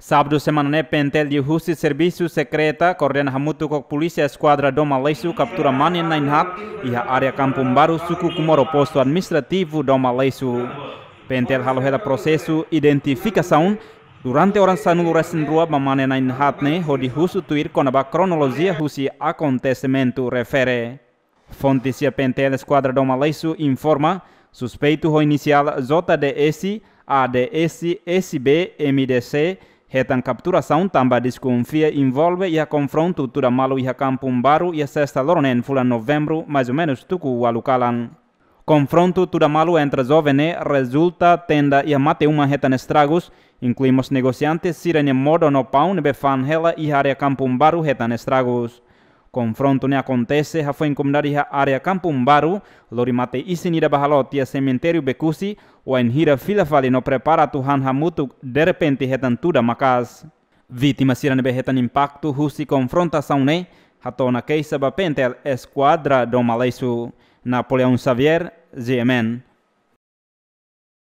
Sábado, semana ne Pentel di husi e servisu sekreta korden Hamutu kok polisi eskuadra Esquadra do Malaisu captura Mani Nainhat e a area kampung baru Suku Kumoro Posto administrativu do Malaisu. Pentel heda prosesu identifikasaun Durante orang sanulu resen ruab mamane nain ho hodi husu tuir konaba kronologia husi akontesementu refere. Fontisia pentel esquadra do Malaisu informa suspeitu ho inisial JDS ADS, SB, MDC, Retan capturação também desconfia, envolve e a confronto tudo malo e a campo baru e a sexta loronen fula novembro, mais ou menos tucu alucalan. Confronto tudo malo entre jovene resulta tenda e a mate uma retan estragos, incluímos negociantes sirene modo no pau nebe fan hela e área campo baru retan estragos. Confronto-ne acontece, ha foi encomendado a área Campumbaru, Lorimate Isinira Bahalotia, cementerio Becusi, o en Fila filafale no prepara tu Han Hamutu, de repente retantuda Macas. Vítimas sirane berretan impacto, confronta confronta saune, Hatona Keisa pentel Esquadra do Malaisu, Napoleón Xavier, GMN.